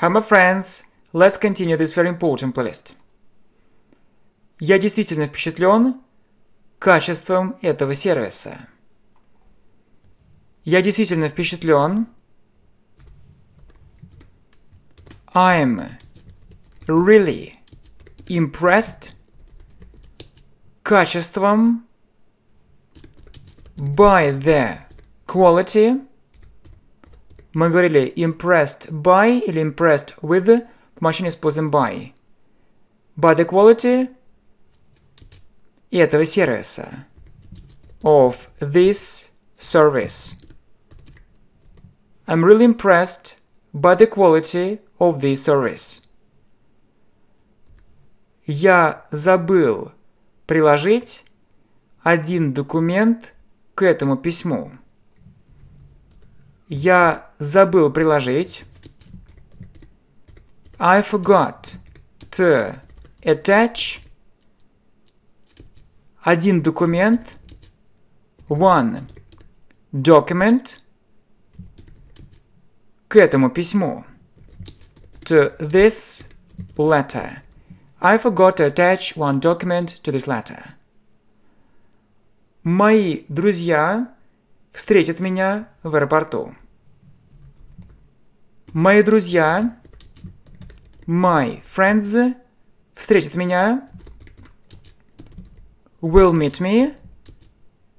Hi my friends, let's continue this very important playlist. Я действительно впечатлен качеством этого сервиса. Я действительно впечатлен. I'm really impressed качеством by the quality мы говорили impressed by или impressed with, В машине используем by. By the quality и этого сервиса. Of this service. I'm really impressed by the quality of this service. Я забыл приложить один документ к этому письму. Я забыл приложить. I forgot to attach один документ, one document к этому письму. To this letter. I forgot to attach one document to this letter. Мои друзья встретят меня в аэропорту. Мои друзья, my friends, встретят меня, will meet me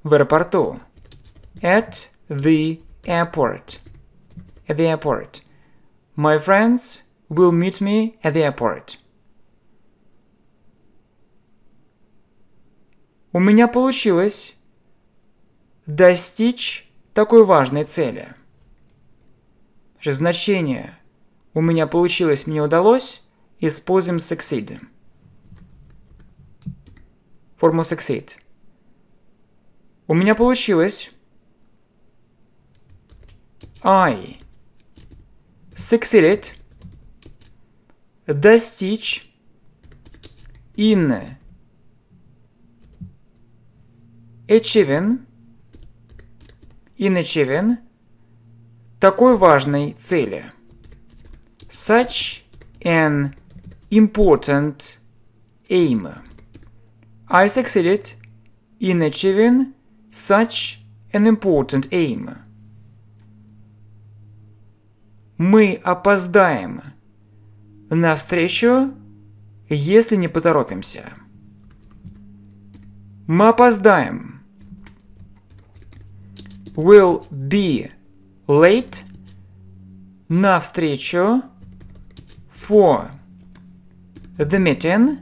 в аэропорту, at the airport, at the airport. My friends will meet me at the airport. У меня получилось достичь такой важной цели – же значение. У меня получилось, мне удалось. Используем succeed. Форму succeed. У меня получилось. I succeeded достичь in achieving in achieving такой важной цели. Such an important aim. I succeeded in achieving such an important aim. Мы опоздаем на встречу, если не поторопимся. Мы опоздаем. Will be late, встречу for the meeting,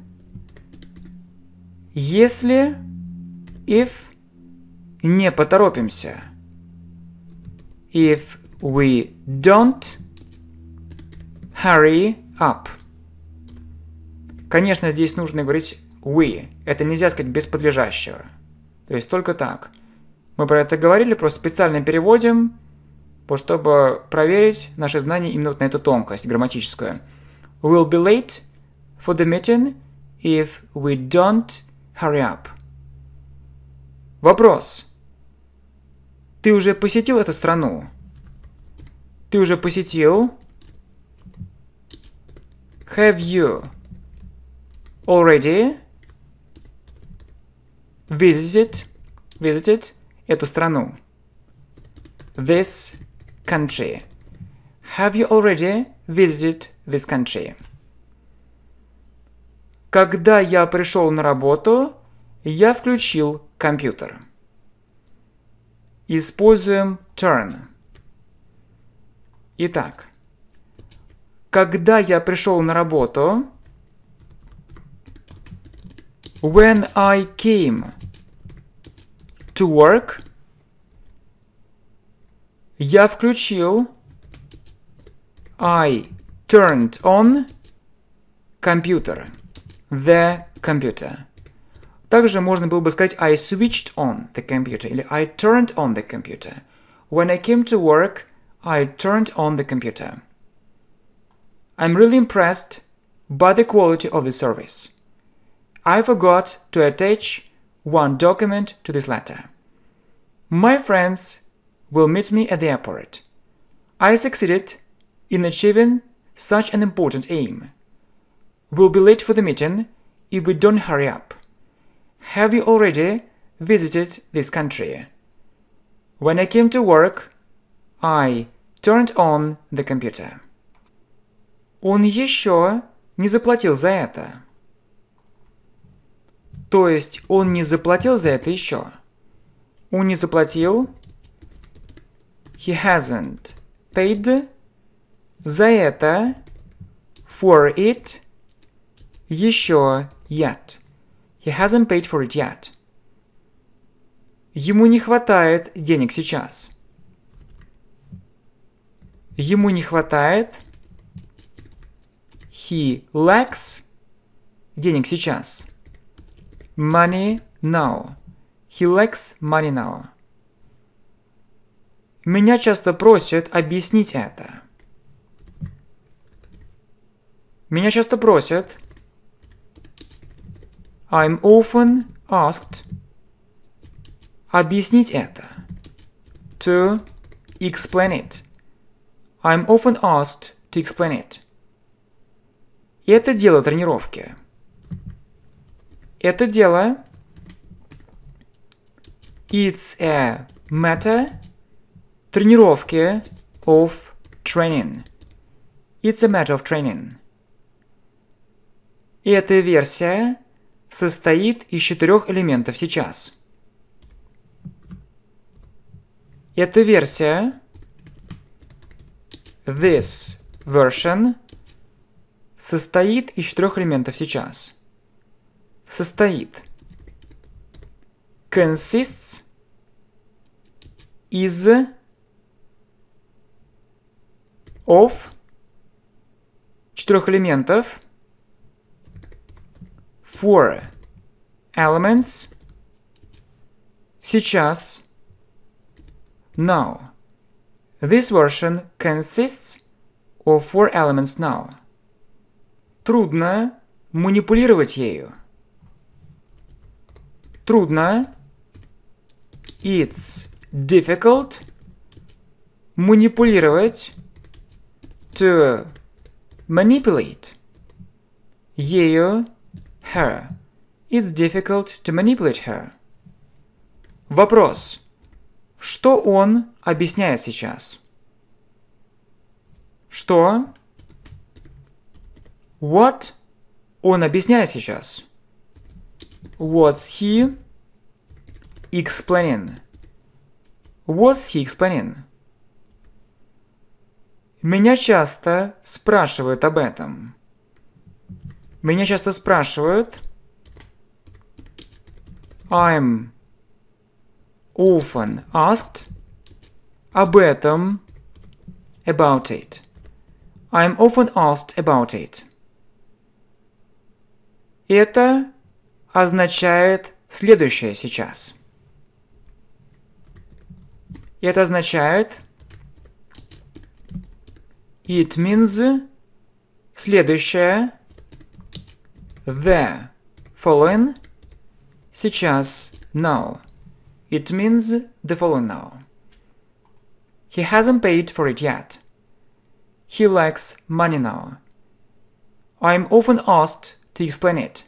если, if, не поторопимся. If we don't hurry up. Конечно, здесь нужно говорить we. Это нельзя сказать без подлежащего. То есть только так. Мы про это говорили, просто специально переводим – чтобы проверить наши знания именно вот на эту тонкость грамматическую. We'll be late for the meeting if we don't hurry up. Вопрос. Ты уже посетил эту страну? Ты уже посетил? Have you already visited, visited эту страну? This country? Have you already visited this country? Когда я пришел на работу, я включил компьютер. Используем turn. Итак, когда я пришел на работу, when I came to work – Я включил. I turned on computer. The computer. Также можно было бы сказать I switched on the computer или I turned on the computer. When I came to work, I turned on the computer. I'm really impressed by the quality of the service. I forgot to attach one document to this letter. My friends will meet me at the airport. I succeeded in achieving such an important aim. We'll be late for the meeting if we don't hurry up. Have you already visited this country? When I came to work, I turned on the computer. Он еще не заплатил за это. То есть он не заплатил за это еще. Он не заплатил He hasn't paid. За это. For it. Еще yet. He hasn't paid for it yet. Ему не хватает денег сейчас. Ему не хватает. He lacks денег сейчас. Money now. He lacks money now. Меня часто просят объяснить это. Меня часто просят. I'm often asked объяснить это. To explain it. I'm often asked to explain it. Это дело тренировки. Это дело. It's a matter Тренировки of training. It's a matter of training. И эта версия состоит из четырех элементов сейчас. Эта версия this version состоит из четырех элементов сейчас. Состоит consists из of четырех элементов for elements сейчас now. This version consists of four elements now. Трудно манипулировать ею. Трудно. It's difficult манипулировать to manipulate you, her. It's difficult to manipulate her. Вопрос. Что он объясняет сейчас? Что? What он объясняет сейчас? What's he explaining? What's he explaining? Меня часто спрашивают об этом. Меня часто спрашивают. I'm often asked об этом. About it. I'm often asked about it. Это означает следующее сейчас. Это означает It means следующее. The following. Сейчас. Now. It means the following now. He hasn't paid for it yet. He lacks money now. I'm often asked to explain it.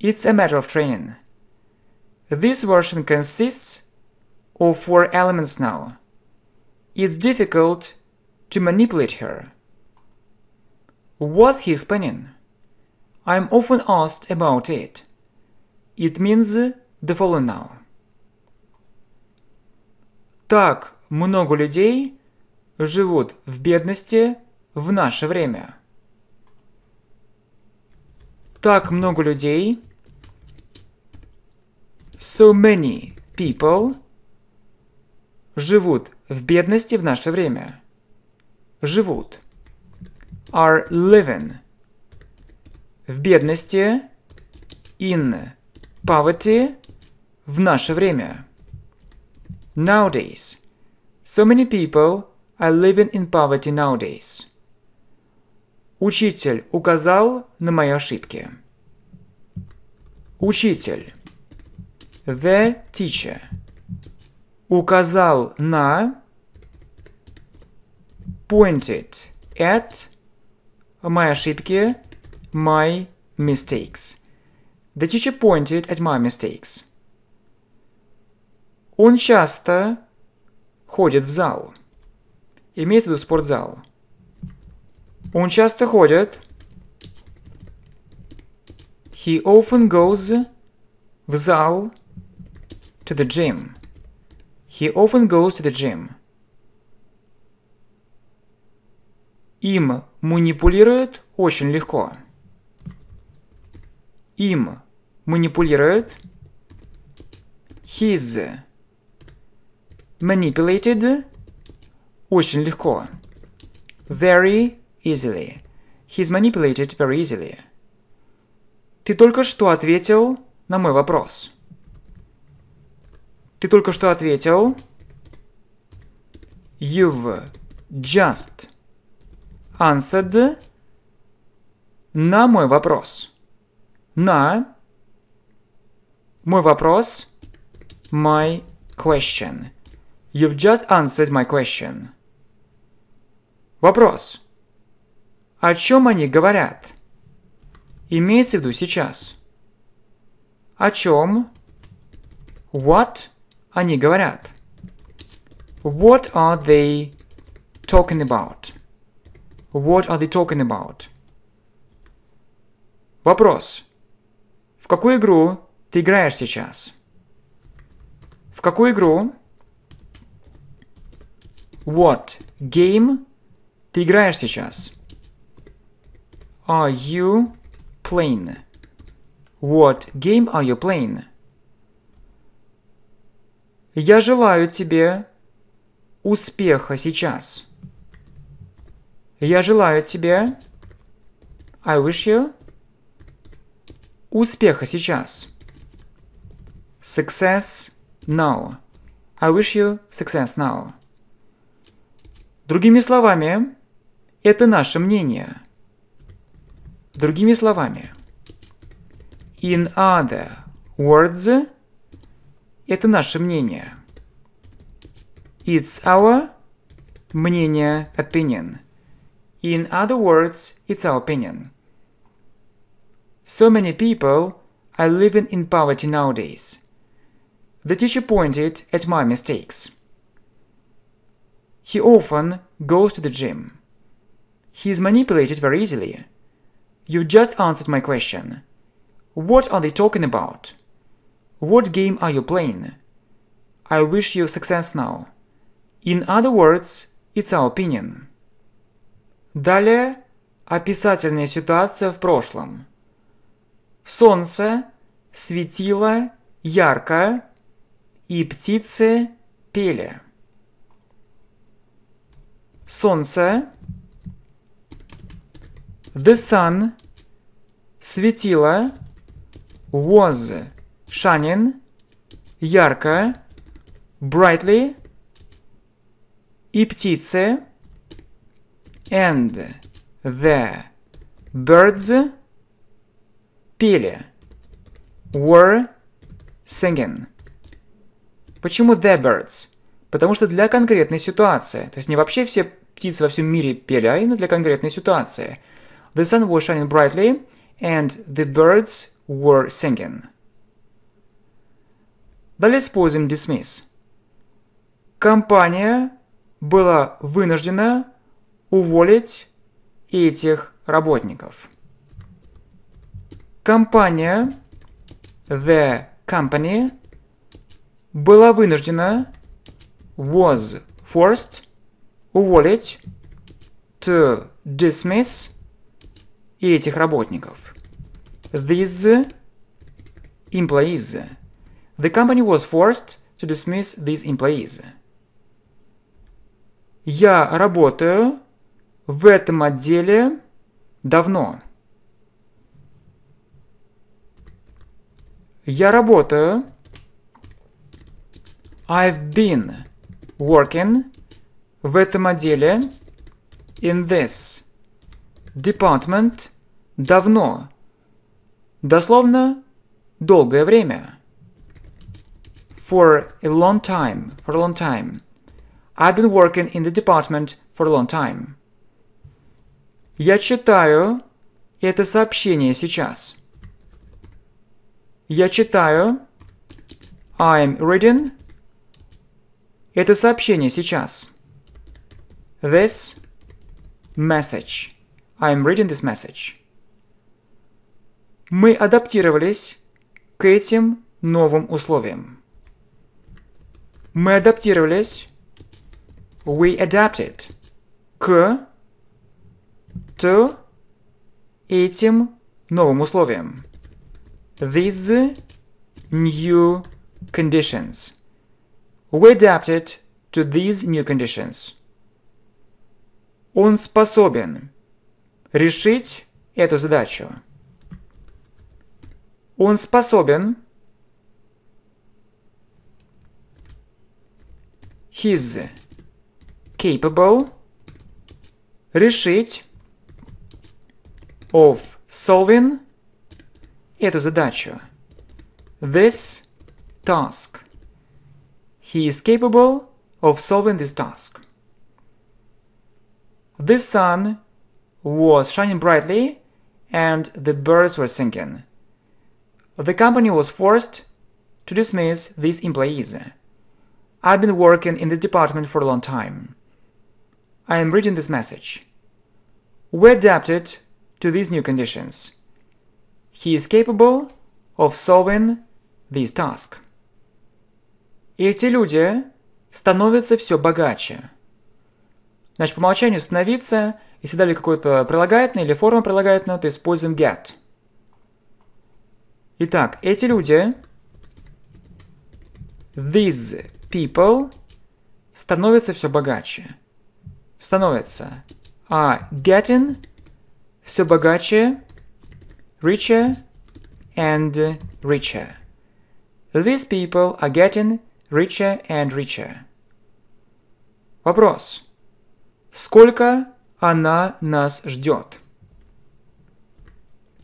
It's a matter of training. This version consists of four elements now. It's difficult to manipulate her. What's his planning? I'm often asked about it. It means the following now. Так много людей живут в бедности в наше время. Так много людей. So many people живут в бедности в наше время живут. Are living. В бедности. In poverty. В наше время. Nowadays. So many people are living in poverty nowadays. Учитель указал на мои ошибки. Учитель. The teacher. Указал на pointed at my ошибки, my mistakes. The teacher pointed at my mistakes. Он часто ходит в зал. Имеется в виду спортзал. Он часто ходит. He often goes в зал to the gym. He often goes to the gym. Им манипулирует очень легко. Им манипулирует. His manipulated очень легко. Very easily. He's manipulated very easily. Ты только что ответил на мой вопрос. Ты только что ответил. You've just answered на мой вопрос. На мой вопрос. My question. You've just answered my question. Вопрос. О чем они говорят? Имеется в виду сейчас. О чем? What они говорят? What are they talking about? What are they talking about? Вопрос. В какую игру ты играешь сейчас? В какую игру? What game ты играешь сейчас? Are you playing? What game are you playing? Я желаю тебе успеха сейчас. Я желаю тебе I wish you успеха сейчас. Success now. I wish you success now. Другими словами, это наше мнение. Другими словами, in other words, это наше мнение. It's our мнение opinion. In other words, it's our opinion. So many people are living in poverty nowadays. The teacher pointed at my mistakes. He often goes to the gym. He is manipulated very easily. You just answered my question. What are they talking about? What game are you playing? I wish you success now. In other words, it's our opinion. Далее описательная ситуация в прошлом. Солнце светило ярко, и птицы пели. Солнце. The sun светило was shining ярко brightly и птицы and the birds пели were singing. Почему the birds? Потому что для конкретной ситуации, то есть не вообще все птицы во всем мире пели, а именно для конкретной ситуации. The sun was shining brightly, and the birds were singing. Далее используем dismiss. Компания была вынуждена уволить этих работников. Компания The Company была вынуждена was forced уволить to dismiss этих работников. These employees. The company was forced to dismiss these employees. Я работаю в этом отделе давно. Я работаю. I've been working в этом отделе in this department давно. Дословно долгое время. For a long time. For a long time. I've been working in the department for a long time. Я читаю это сообщение сейчас. Я читаю I'm reading это сообщение сейчас. This message. I'm reading this message. Мы адаптировались к этим новым условиям. Мы адаптировались. We adapted. К to этим новым условиям. These new conditions. We adapted to these new conditions. Он способен решить эту задачу. Он способен he's capable решить of solving эту задачу. This task. He is capable of solving this task. The sun was shining brightly and the birds were singing. The company was forced to dismiss these employees. I've been working in this department for a long time. I am reading this message. We adapted to these new conditions. He is capable of solving this task. эти люди становятся все богаче. Значит, по умолчанию становиться, если дали какое-то прилагательное или форму прилагательного, то используем get. Итак, эти люди, these people, становятся все богаче. Становятся А getting все богаче, richer and richer. These people are getting richer and richer. Вопрос. Сколько она нас ждет?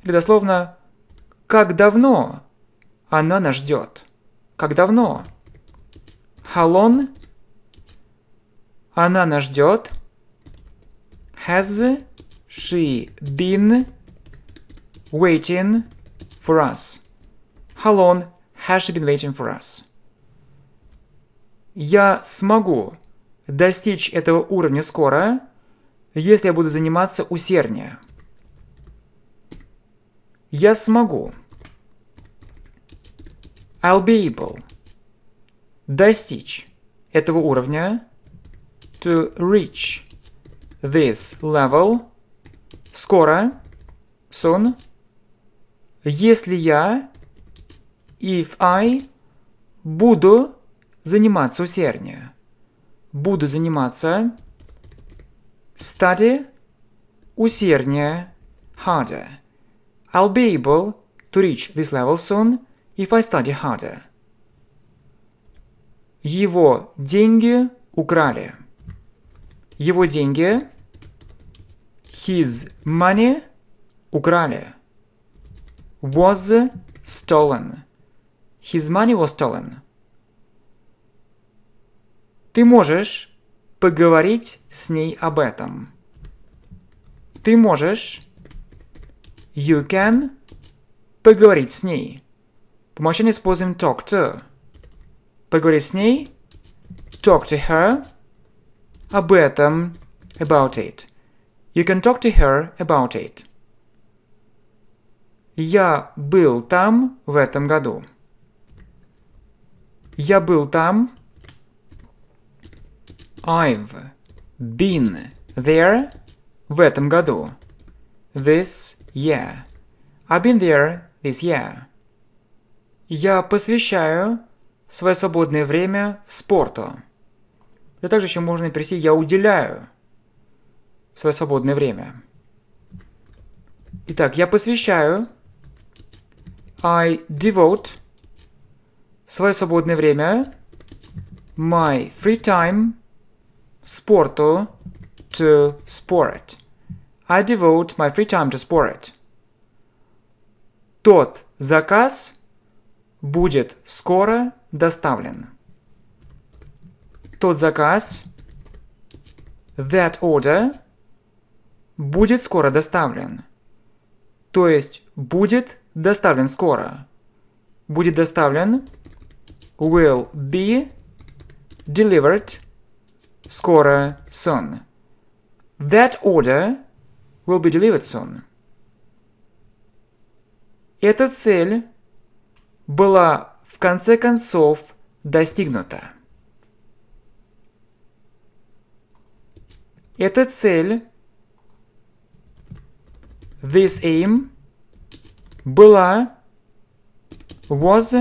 Или дословно, как давно она нас ждет? Как давно? How long? Она нас ждет. Has she been waiting for us? How long has she been waiting for us? Я смогу достичь этого уровня скоро, если я буду заниматься усерднее. Я смогу. I'll be able. Достичь этого уровня. To reach this level – скоро, сон, если я, if I, буду заниматься усерднее. Буду заниматься study усерднее harder. I'll be able to reach this level soon if I study harder. Его деньги украли. Его деньги His money украли. Was stolen. His money was stolen. Ты можешь поговорить с ней об этом. Ты можешь You can поговорить с ней. По умолчанию используем talk to. Поговорить с ней. Talk to her. Об этом. About it. You can talk to her about it. Я был там в этом году. Я был там. I've been there в этом году. This year. I've been there this year. Я посвящаю свое свободное время спорту. И также еще можно перевести «я уделяю» свое свободное время. Итак, я посвящаю I devote свое свободное время my free time спорту to sport. I devote my free time to sport. Тот заказ будет скоро доставлен. Тот заказ that order будет скоро доставлен. То есть будет доставлен скоро. Будет доставлен will be delivered скоро soon. That order will be delivered soon. Эта цель была в конце концов достигнута. Эта цель this aim была, was,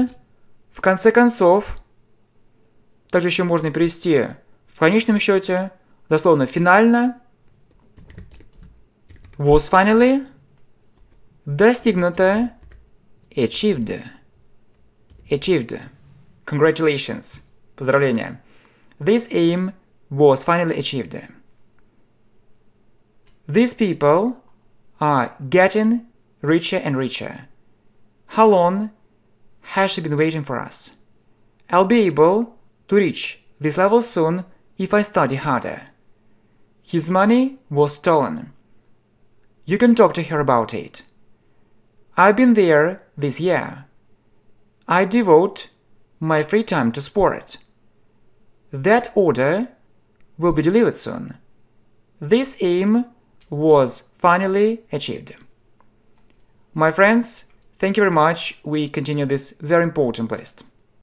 в конце концов, также еще можно привести в конечном счете, дословно финально, was finally, достигнуто, achieved, achieved, congratulations, поздравления. This aim was finally achieved. These people are getting richer and richer. How long has she been waiting for us? I'll be able to reach this level soon if I study harder. His money was stolen. You can talk to her about it. I've been there this year. I devote my free time to sport. That order will be delivered soon. This aim was finally achieved. My friends, thank you very much, we continue this very important list.